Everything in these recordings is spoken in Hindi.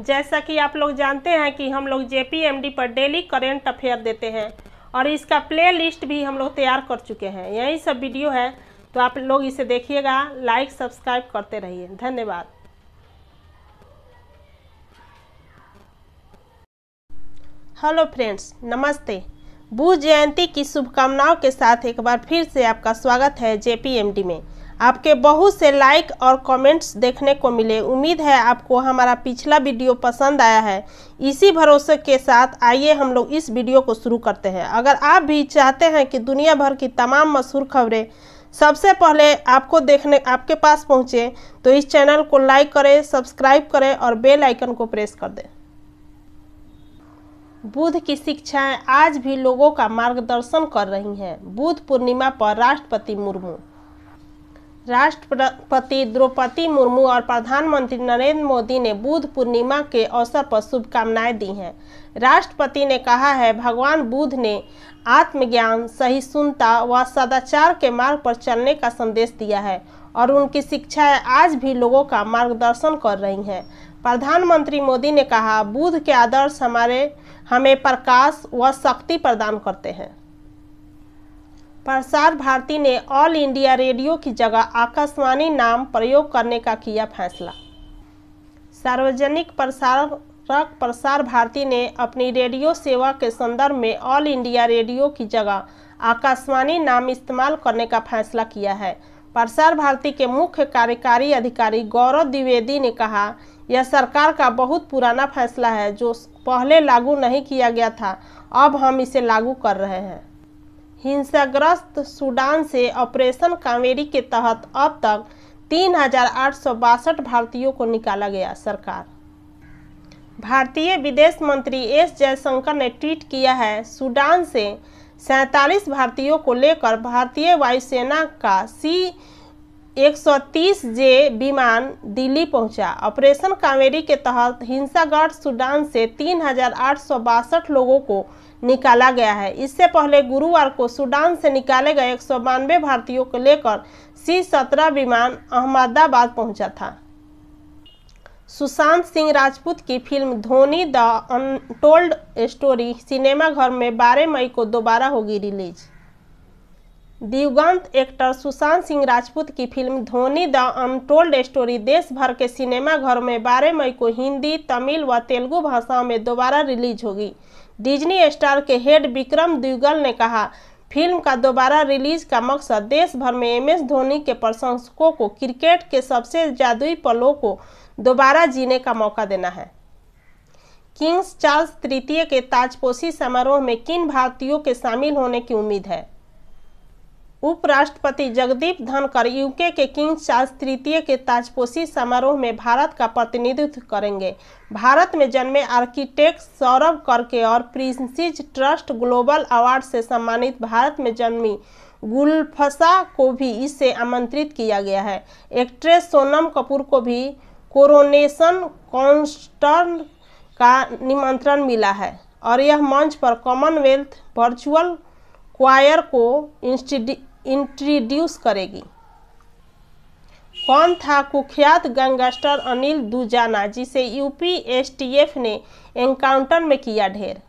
जैसा कि आप लोग जानते हैं कि हम लोग जेपीएमडी पर डेली करेंट अफेयर देते हैं और इसका प्ले लिस्ट भी हम लोग तैयार कर चुके हैं यही सब वीडियो है तो आप लोग इसे देखिएगा लाइक सब्सक्राइब करते रहिए धन्यवाद हेलो फ्रेंड्स नमस्ते बुध जयंती की शुभकामनाओं के साथ एक बार फिर से आपका स्वागत है जेपीएमडी में आपके बहुत से लाइक और कमेंट्स देखने को मिले उम्मीद है आपको हमारा पिछला वीडियो पसंद आया है इसी भरोसे के साथ आइए हम लोग इस वीडियो को शुरू करते हैं अगर आप भी चाहते हैं कि दुनिया भर की तमाम मशहूर खबरें सबसे पहले आपको देखने आपके पास पहुँचे तो इस चैनल को लाइक करें सब्सक्राइब करें और बेल आइकन को प्रेस कर दें बुद्ध की शिक्षाएं आज भी लोगों का मार्गदर्शन कर रही हैं बुद्ध पूर्णिमा पर राष्ट्रपति मुर्मू राष्ट्रपति द्रौपदी मुर्मू और प्रधानमंत्री नरेंद्र मोदी ने बुद्ध पूर्णिमा के अवसर पर शुभकामनाएं दी हैं राष्ट्रपति ने कहा है भगवान बुद्ध ने आत्मज्ञान सही सुनता व सदाचार के मार्ग पर चलने का संदेश दिया है और उनकी शिक्षाएं आज भी लोगों का मार्गदर्शन कर रही हैं प्रधानमंत्री मोदी ने कहा बुद्ध के आदर्श हमारे हमें प्रकाश व शक्ति प्रदान करते हैं प्रसार भारती ने ऑल इंडिया रेडियो की जगह आकाशवाणी नाम प्रयोग करने का किया फैसला सार्वजनिक प्रसारक प्रसार भारती ने अपनी रेडियो सेवा के संदर्भ में ऑल इंडिया रेडियो की जगह आकाशवाणी नाम इस्तेमाल करने का फैसला किया है प्रसार भारती के मुख्य कार्यकारी अधिकारी गौरव द्विवेदी ने कहा यह सरकार का बहुत पुराना फैसला है जो पहले लागू नहीं किया गया था अब हम इसे लागू कर रहे हैं हिंसाग्रस्त सूडान से ऑपरेशन कावेरी के तहत अब तक तीन भारतीयों को निकाला गया सरकार भारतीय विदेश मंत्री एस जयशंकर ने ट्वीट किया है सूडान से सैतालीस भारतीयों को लेकर भारतीय वायुसेना का सी 130 जे विमान दिल्ली पहुंचा ऑपरेशन कावेरी के तहत हिंसागढ़ सूडान से तीन लोगों को निकाला गया है इससे पहले गुरुवार को सूडान से निकाले गए एक भारतीयों को लेकर सी सत्रह विमान अहमदाबाद पहुंचा था सुशांत सिंह राजपूत की film Dhoni the untold story सिनेमाघर में 12 मई को दोबारा होगी रिलीज दिवगंत एक्टर सुशांत सिंह राजपूत की film Dhoni the untold story देश भर के सिनेमाघरों में 12 मई को हिंदी तमिल व तेलुगु भाषाओं में दोबारा रिलीज होगी डिज्नी स्टार के हेड विक्रम द्विगल ने कहा फिल्म का दोबारा रिलीज का मकसद देश भर में एम एस धोनी के प्रशंसकों को क्रिकेट के सबसे जादुई पलों को दोबारा जीने का मौका देना है किंग्स चार्ल्स तृतीय के ताजपोशी समारोह में किन भारतीयों के शामिल होने की उम्मीद है उपराष्ट्रपति जगदीप धनकर यूके के किंग चार्ल्स तृतीय के ताजपोशी समारोह में भारत का प्रतिनिधित्व करेंगे भारत में जन्मे आर्किटेक्ट सौरभ करके और प्रिंसिज ट्रस्ट ग्लोबल अवार्ड से सम्मानित भारत में जन्मी गुलफसा को भी इसे आमंत्रित किया गया है एक्ट्रेस सोनम कपूर को भी कोरोनेशन कॉन्स्टर्न का निमंत्रण मिला है और यह मंच पर कॉमनवेल्थ वर्चुअल क्वायर को इंस्टीट्यूट इंट्रोड्यूस करेगी कौन था कुख्यात गैंगस्टर अनिल दुजाना जिसे यूपीएसटीएफ ने एनकाउंटर में किया ढेर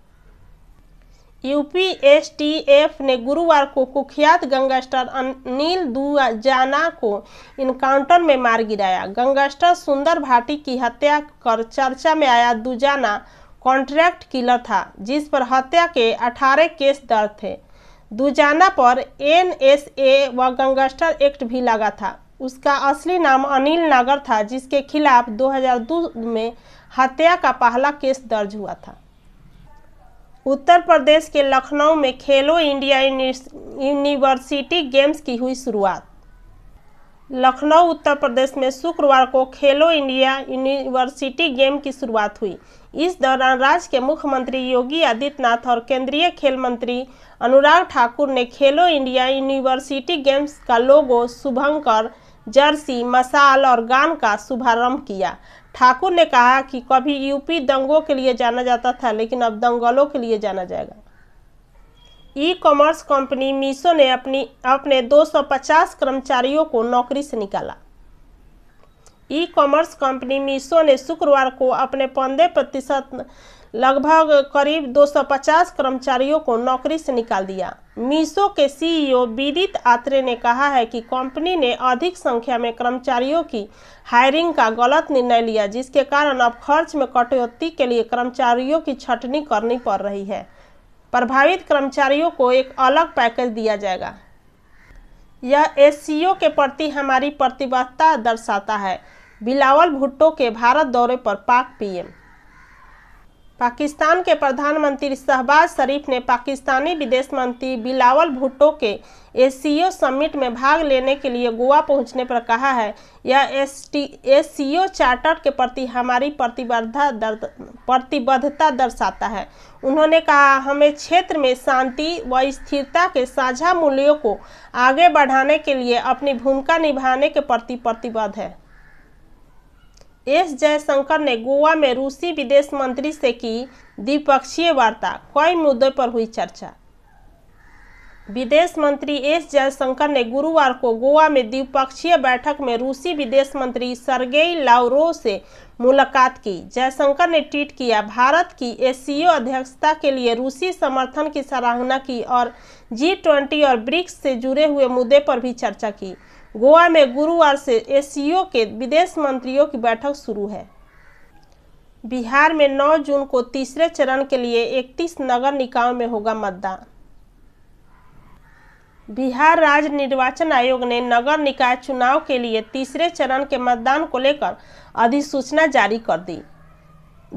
यूपीएसटीएफ ने गुरुवार को कुख्यात गंगस्टर अनिल दुजाना को इनकाउंटर में मार गिराया गंगस्टर सुंदर भाटी की हत्या कर चर्चा में आया दुजाना कॉन्ट्रैक्ट किलर था जिस पर हत्या के 18 केस दर्ज थे दुजाना पर एन एस ए व गंगस्टर एक्ट भी लगा था उसका असली नाम अनिल नागर था जिसके खिलाफ 2002 में हत्या का पहला केस दर्ज हुआ था उत्तर प्रदेश के लखनऊ में खेलो इंडिया यूनिवर्सिटी गेम्स की हुई शुरुआत लखनऊ उत्तर प्रदेश में शुक्रवार को खेलो इंडिया यूनिवर्सिटी गेम की शुरुआत हुई इस दौरान राज्य के मुख्यमंत्री योगी आदित्यनाथ और केंद्रीय खेल मंत्री अनुराग ठाकुर ने खेलो इंडिया यूनिवर्सिटी गेम्स का लोगो शुभंकर जर्सी मसाल और गान का शुभारंभ किया ठाकुर ने कहा कि कभी यूपी दंगों के लिए जाना जाता था लेकिन अब दंगलों के लिए जाना जाएगा ई कॉमर्स कंपनी मीशो ने अपनी अपने 250 कर्मचारियों को नौकरी से निकाला ई कॉमर्स कंपनी मीशो ने शुक्रवार को अपने पंद्रह प्रतिशत लगभग करीब 250 कर्मचारियों को नौकरी से निकाल दिया मीशो के सीईओ e विदित आत्रे ने कहा है कि कंपनी ने अधिक संख्या में कर्मचारियों की हायरिंग का गलत निर्णय लिया जिसके कारण अब खर्च में कटौती के लिए कर्मचारियों की छटनी करनी पड़ रही है प्रभावित कर्मचारियों को एक अलग पैकेज दिया जाएगा यह एस e के प्रति हमारी प्रतिबद्धता दर्शाता है बिलावल भुट्टो के भारत दौरे पर पाक पीएम पाकिस्तान के प्रधानमंत्री शहबाज शरीफ ने पाकिस्तानी विदेश मंत्री बिलावल भुट्टो के एससीओ समिट में भाग लेने के लिए गोवा पहुंचने पर कहा है यह एस टी एससीओ चार्टर के प्रति हमारी प्रतिबद्धता प्रतिबद्धता दर्शाता है उन्होंने कहा हमें क्षेत्र में शांति व स्थिरता के साझा मूल्यों को आगे बढ़ाने के लिए अपनी भूमिका निभाने के प्रति प्रतिबद्ध है एस जयशंकर ने गोवा में रूसी विदेश मंत्री से की द्विपक्षीय वार्ता कई मुद्दे पर हुई चर्चा विदेश मंत्री एस जयशंकर ने गुरुवार को गोवा में द्विपक्षीय बैठक में रूसी विदेश मंत्री सरगेई लावरो से मुलाकात की जयशंकर ने ट्वीट किया भारत की एसीओ अध्यक्षता के लिए रूसी समर्थन की सराहना की और जी ट्वेंटी और ब्रिक्स से जुड़े हुए मुद्दे पर भी चर्चा की गोवा में गुरुवार से एसीओ के विदेश मंत्रियों की बैठक शुरू है बिहार में 9 जून को तीसरे चरण के लिए 31 नगर निकायों में होगा मतदान बिहार राज्य निर्वाचन आयोग ने नगर निकाय चुनाव के लिए तीसरे चरण के मतदान को लेकर अधिसूचना जारी कर दी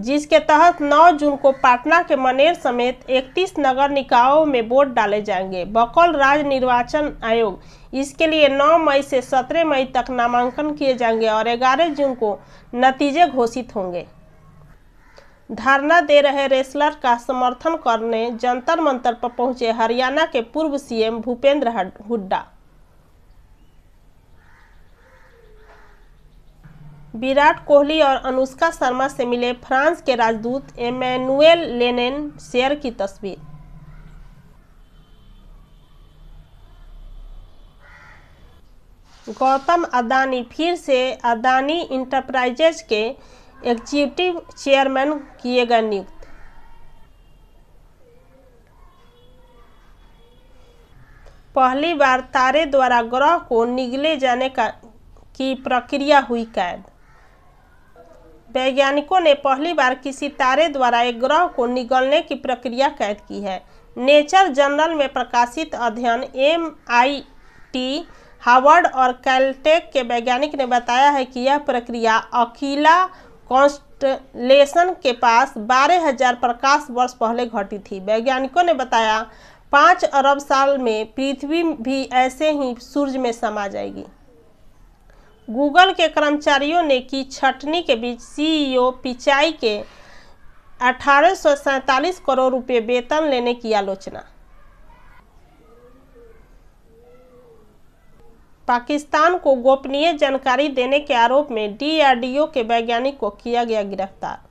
जिसके तहत 9 जून को पाटना के मनेर समेत 31 नगर निकायों में वोट डाले जाएंगे बकौल राज्य निर्वाचन आयोग इसके लिए 9 मई से 17 मई तक नामांकन किए जाएंगे और 11 जून को नतीजे घोषित होंगे धरना दे रहे रेसलर का समर्थन करने जंतर मंतर पर पहुंचे हरियाणा के पूर्व सीएम भूपेंद्र हुड्डा विराट कोहली और अनुष्का शर्मा से मिले फ्रांस के राजदूत एमैनुएल लेनेन शेयर की तस्वीर गौतम अदानी फिर से अदानी इंटरप्राइजेज के एग्जीक्यूटिव चेयरमैन किए गए नियुक्त पहली बार तारे द्वारा ग्रह को निगले जाने का की प्रक्रिया हुई कैद वैज्ञानिकों ने पहली बार किसी तारे द्वारा एक ग्रह को निगलने की प्रक्रिया कैद की है नेचर जर्नल में प्रकाशित अध्ययन एम आई टी हार्वर्ड और कैलटेक के वैज्ञानिक ने बताया है कि यह प्रक्रिया अकीला कॉन्स्टलेशन के पास 12,000 प्रकाश वर्ष पहले घटी थी वैज्ञानिकों ने बताया पाँच अरब साल में पृथ्वी भी ऐसे ही सूर्य में समा जाएगी गूगल के कर्मचारियों ने की छटनी के बीच सीईओ पिचाई के अठारह करोड़ रुपए वेतन लेने की आलोचना पाकिस्तान को गोपनीय जानकारी देने के आरोप में डीआरडीओ के वैज्ञानिक को किया गया गिरफ्तार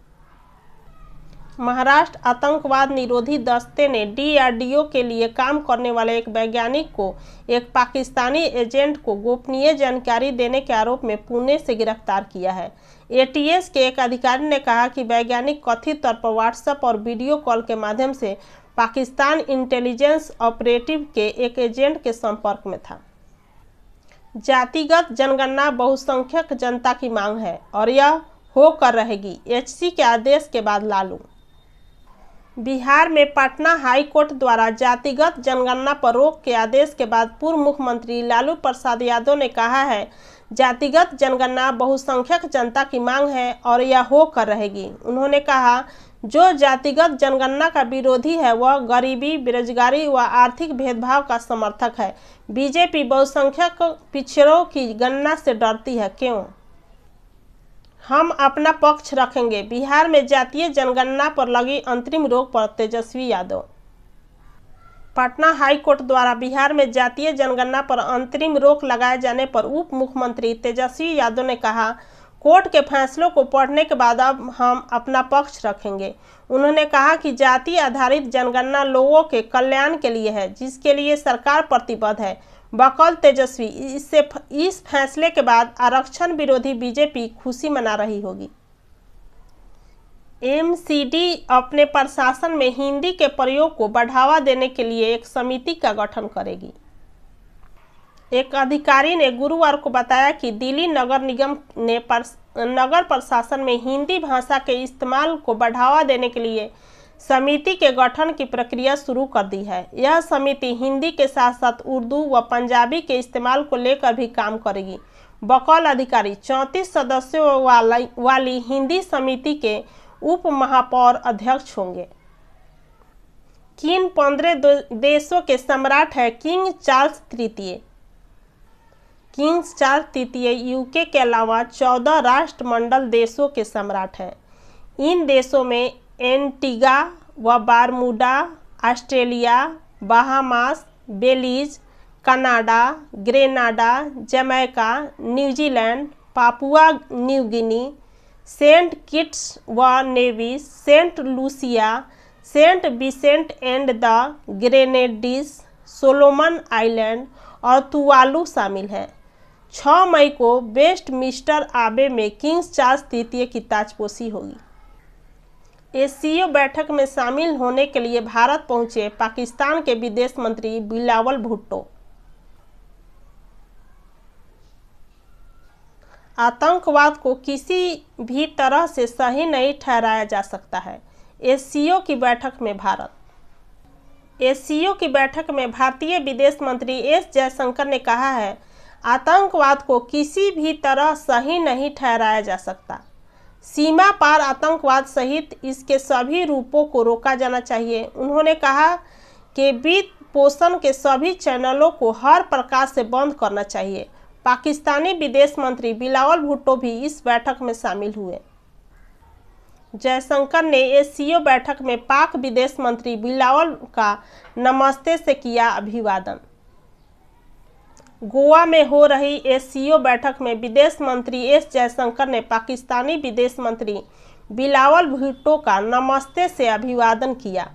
महाराष्ट्र आतंकवाद निरोधी दस्ते ने डीआरडीओ के लिए काम करने वाले एक वैज्ञानिक को एक पाकिस्तानी एजेंट को गोपनीय जानकारी देने के आरोप में पुणे से गिरफ्तार किया है एटीएस के एक अधिकारी ने कहा कि वैज्ञानिक कथित तौर पर व्हाट्सएप और वीडियो कॉल के माध्यम से पाकिस्तान इंटेलिजेंस ऑपरेटिव के एक एजेंट के संपर्क में था जातिगत जनगणना बहुसंख्यक जनता की मांग है और यह होकर रहेगी एचसी के आदेश के बाद लालू बिहार में पटना हाई कोर्ट द्वारा जातिगत जनगणना पर रोक के आदेश के बाद पूर्व मुख्यमंत्री लालू प्रसाद यादव ने कहा है जातिगत जनगणना बहुसंख्यक जनता की मांग है और यह होकर रहेगी उन्होंने कहा जो जातिगत जनगणना का विरोधी है वह गरीबी बेरोजगारी व आर्थिक भेदभाव का समर्थक है बीजेपी बहुसंख्यक पिछड़ों की गणना से डरती है क्यों हम अपना पक्ष रखेंगे बिहार में जातीय जनगणना पर लगी अंतरिम रोक पर तेजस्वी यादव पटना हाई कोर्ट द्वारा बिहार में जातीय जनगणना पर अंतरिम रोक लगाए जाने पर उप मुख्यमंत्री तेजस्वी यादव ने कहा कोर्ट के फैसलों को पढ़ने के बाद अब हम अपना पक्ष रखेंगे उन्होंने कहा कि जाति आधारित जनगणना लोगों के कल्याण के लिए है जिसके लिए सरकार प्रतिबद्ध है बकौल तेजस्वी इससे इस फैसले के बाद आरक्षण विरोधी बीजेपी खुशी मना रही होगी एमसीडी अपने प्रशासन में हिंदी के प्रयोग को बढ़ावा देने के लिए एक समिति का गठन करेगी एक अधिकारी ने गुरुवार को बताया कि दिल्ली नगर निगम ने पर, नगर प्रशासन में हिंदी भाषा के इस्तेमाल को बढ़ावा देने के लिए समिति के गठन की प्रक्रिया शुरू कर दी है यह समिति हिंदी के साथ साथ उर्दू व पंजाबी के इस्तेमाल को लेकर भी काम करेगी बकौल अधिकारी चौंतीस सदस्यों वाली वाली हिंदी समिति के उप महापौर अध्यक्ष होंगे किन पंद्रह देशों के सम्राट है किंग चार्ल्स तृतीय किंग्स चार तृतीय यूके के अलावा चौदह राष्ट्रमंडल देशों के सम्राट हैं इन देशों में एंटीगा व Barbuda Australia Bahamas Belize Canada Grenada Jamaica New Zealand Papua New Guinea Saint Kitts व Nevis Saint Lucia Saint Vincent and the Grenadines Solomon Island और तुवालू शामिल हैं 6 मई को वेस्ट मिस्टर आबे में किंग्स चार्ल्स तृतीय की ताजपोशी होगी एसीओ बैठक में शामिल होने के लिए भारत पहुंचे पाकिस्तान के विदेश मंत्री बिलावल भुट्टो आतंकवाद को किसी भी तरह से सही नहीं ठहराया जा सकता है एसीओ की बैठक में भारत एसीओ की बैठक में भारतीय विदेश मंत्री एस जयशंकर ने कहा है आतंकवाद को किसी भी तरह सही नहीं ठहराया जा सकता सीमा पार आतंकवाद सहित इसके सभी रूपों को रोका जाना चाहिए उन्होंने कहा कि वित्त पोषण के सभी चैनलों को हर प्रकार से बंद करना चाहिए पाकिस्तानी विदेश मंत्री बिलावल भुट्टो भी इस बैठक में शामिल हुए जयशंकर ने एस बैठक में पाक विदेश मंत्री बिलावल का नमस्ते से किया अभिवादन गोवा में हो रही ओ बैठक में विदेश मंत्री एस जयशंकर ने पाकिस्तानी विदेश मंत्री बिलावल भुट्टो का नमस्ते से अभिवादन किया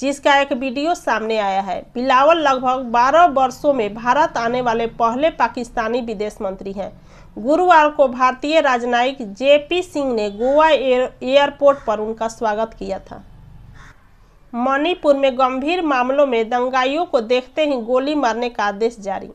जिसका एक वीडियो सामने आया है बिलावल लगभग 12 वर्षों में भारत आने वाले पहले पाकिस्तानी विदेश मंत्री हैं गुरुवार को भारतीय राजनयिक जे पी सिंह ने गोवा एयरपोर्ट पर उनका स्वागत किया था मणिपुर में गंभीर मामलों में दंगाइयों को देखते ही गोली मारने का आदेश जारी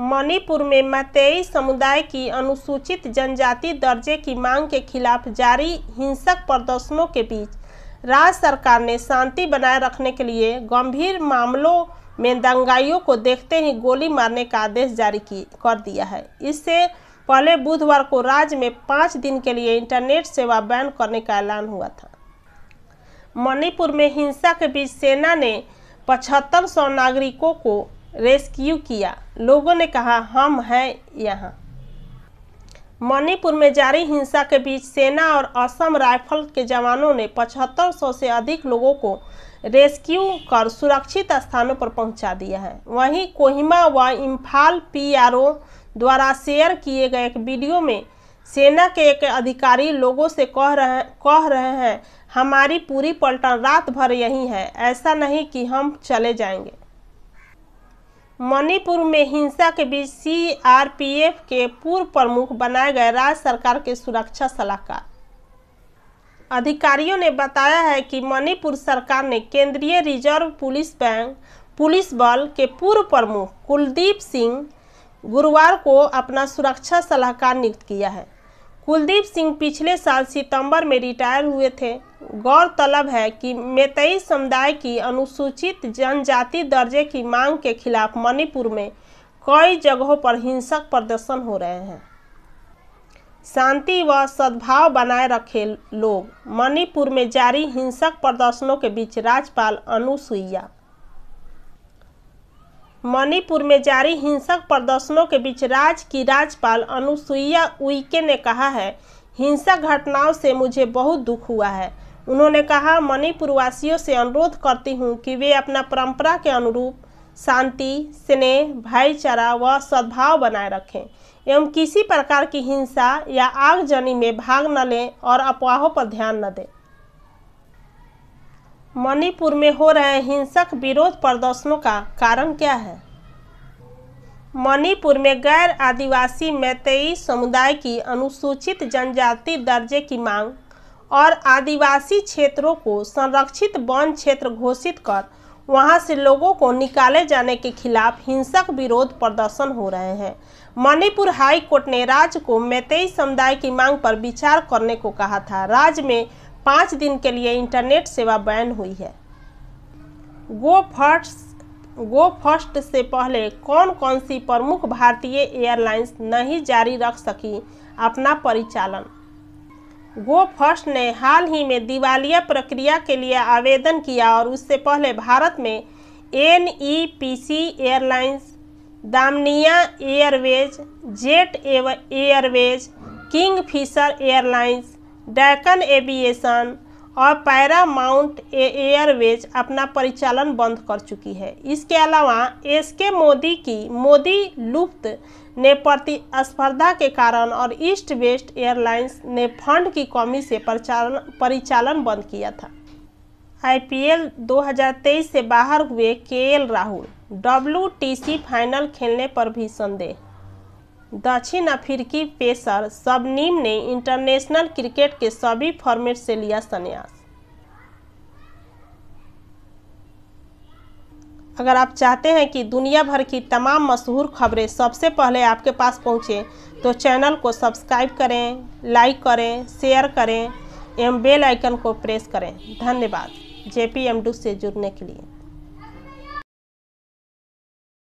मणिपुर में मतई समुदाय की अनुसूचित जनजाति दर्जे की मांग के खिलाफ जारी हिंसक प्रदर्शनों के बीच राज्य सरकार ने शांति बनाए रखने के लिए गंभीर मामलों में दंगाइयों को देखते ही गोली मारने का आदेश जारी की कर दिया है इससे पहले बुधवार को राज्य में पाँच दिन के लिए इंटरनेट सेवा बैन करने का ऐलान हुआ था मणिपुर में हिंसा के बीच सेना ने पचहत्तर सौ नागरिकों को रेस्क्यू किया लोगों ने कहा हम हैं यहाँ मणिपुर में जारी हिंसा के बीच सेना और असम राइफल के जवानों ने 7500 से अधिक लोगों को रेस्क्यू कर सुरक्षित स्थानों पर पहुंचा दिया है वहीं कोहिमा व इम्फाल पीआरओ द्वारा शेयर किए गए एक वीडियो में सेना के एक अधिकारी लोगों से कह रहे कह रहे हैं हमारी पूरी पलटन रात भर यही है ऐसा नहीं कि हम चले जाएंगे मणिपुर में हिंसा के बीच सीआरपीएफ के पूर्व प्रमुख बनाए गए राज्य सरकार के सुरक्षा सलाहकार अधिकारियों ने बताया है कि मणिपुर सरकार ने केंद्रीय रिजर्व पुलिस बैंक पुलिस बल के पूर्व प्रमुख कुलदीप सिंह गुरुवार को अपना सुरक्षा सलाहकार नियुक्त किया है कुलदीप सिंह पिछले साल सितंबर में रिटायर हुए थे गौरतलब है कि मेतई समुदाय की अनुसूचित जनजाति दर्जे की मांग के खिलाफ मणिपुर में कई जगहों पर हिंसक प्रदर्शन हो रहे हैं शांति व सद्भाव बनाए रखे लोग मणिपुर में जारी हिंसक प्रदर्शनों के बीच राज्यपाल अनुसुईया मणिपुर में जारी हिंसक प्रदर्शनों के बीच राज्य की राज्यपाल अनुसुईया उइके ने कहा है हिंसक घटनाओं से मुझे बहुत दुख हुआ है उन्होंने कहा मणिपुरवासियों से अनुरोध करती हूँ कि वे अपना परंपरा के अनुरूप शांति स्नेह भाईचारा व सद्भाव बनाए रखें एवं किसी प्रकार की हिंसा या आगजनी में भाग न लें और अफवाहों पर ध्यान न दें मणिपुर में हो रहे हिंसक विरोध प्रदर्शनों का कारण क्या है मणिपुर में गैर आदिवासी मैतेई समुदाय की अनुसूचित जनजाति दर्जे की मांग और आदिवासी क्षेत्रों को संरक्षित वन क्षेत्र घोषित कर वहां से लोगों को निकाले जाने के खिलाफ हिंसक विरोध प्रदर्शन हो रहे हैं मणिपुर हाई कोर्ट ने राज्य को मैतेई समुदाय की मांग पर विचार करने को कहा था राज्य में पाँच दिन के लिए इंटरनेट सेवा बैन हुई है गो फर्स्ट गो फर्स्ट से पहले कौन कौन सी प्रमुख भारतीय एयरलाइंस नहीं जारी रख सकी अपना परिचालन गो फर्स्ट ने हाल ही में दिवालिया प्रक्रिया के लिए आवेदन किया और उससे पहले भारत में N E P C Airlines Damania Airways Jet Airways Kingfisher Airlines Deccan Aviation और पैरामाउंट एयरवेज अपना परिचालन बंद कर चुकी है इसके अलावा एस के मोदी की मोदी लुप्त ने प्रतिस्पर्धा के कारण और ईस्ट वेस्ट एयरलाइंस ने फंड की कमी से परिचालन परिचालन बंद किया था आईपीएल 2023 से बाहर हुए केएल राहुल डब्ल्यूटीसी फाइनल खेलने पर भी संदेह दक्षिण अफ्रीकी पेसर सबनीम ने इंटरनेशनल क्रिकेट के सभी फॉर्मेट से लिया संन्यास अगर आप चाहते हैं कि दुनिया भर की तमाम मशहूर खबरें सबसे पहले आपके पास पहुंचे तो चैनल को सब्सक्राइब करें लाइक करें शेयर करें एवं बेल आइकन को प्रेस करें धन्यवाद जेपीएमडू से जुड़ने के लिए